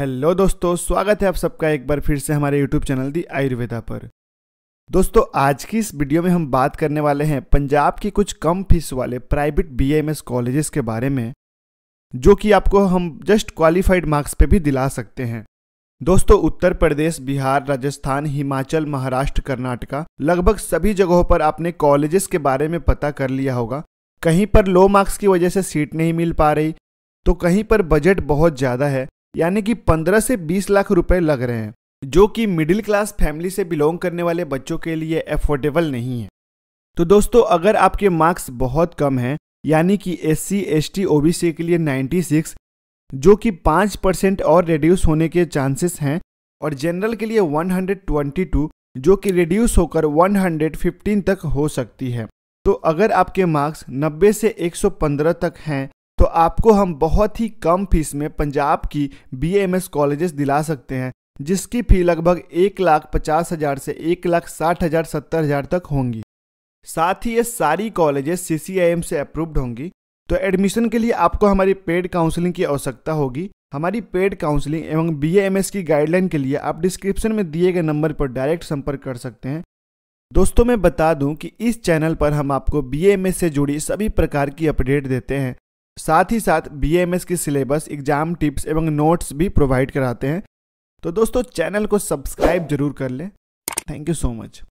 hello दोस्तों स्वागत है आप सबका एक बार फिर से हमारे यूट्यूब चैनल दी आयुर्वेदा पर दोस्तों आज की इस वीडियो में हम बात करने वाले हैं पंजाब की कुछ कम फीस वाले प्राइवेट बीएमएस कॉलेजेस के बारे में जो कि आपको हम जस्ट क्वालिफाइड मार्क्स पे भी दिला सकते हैं दोस्तों उत्तर प्रदेश बिहार राजस्थान हिमाचल महाराष्ट्र कर्नाटका लगभग सभी जगहों पर आपने कॉलेजेस के बारे में पता कर लिया होगा कहीं पर लो मार्क्स की वजह से सीट नहीं मिल पा रही तो कहीं पर बजट बहुत ज़्यादा है यानी कि 15 से 20 लाख रुपए लग रहे हैं जो कि मिडिल क्लास फैमिली से बिलोंग करने वाले बच्चों के लिए एफोर्डेबल नहीं है तो दोस्तों अगर आपके मार्क्स बहुत कम हैं यानी कि S C S T O B C के लिए 96 जो कि 5 परसेंट और रिड्यूस होने के चांसेस हैं और जनरल के लिए 122 जो कि रिड्यूस होकर 115 तक हो सकती है तो अगर आपके मार्क्स 90 से 115 तक हैं तो आपको हम बहुत ही कम फीस में पंजाब की बी एम एस कॉलेजेस दिला सकते हैं जिसकी फ़ी लगभग एक लाख पचास हज़ार से एक लाख साठ हज़ार सत्तर हज़ार तक होंगी साथ ही ये सारी colleges C C I M से अप्रूव्ड होंगी तो एडमिशन के लिए आपको हमारी पेड काउंसलिंग की आवश्यकता होगी हमारी पेड काउंसलिंग एवं बी एम एस की गाइडलाइन के लिए आप डिस्क्रिप्शन में दिए गए नंबर पर डायरेक्ट संपर्क कर सकते हैं दोस्तों मैं बता दूं कि इस चैनल पर हम आपको बी एम एस से जुड़ी सभी प्रकार की अपडेट देते हैं साथ ही साथ बी एम एस की सिलेबस एग्जाम टिप्स एवं नोट्स भी प्रोवाइड कराते हैं तो दोस्तों चैनल को सब्सक्राइब जरूर कर लें थैंक यू सो मच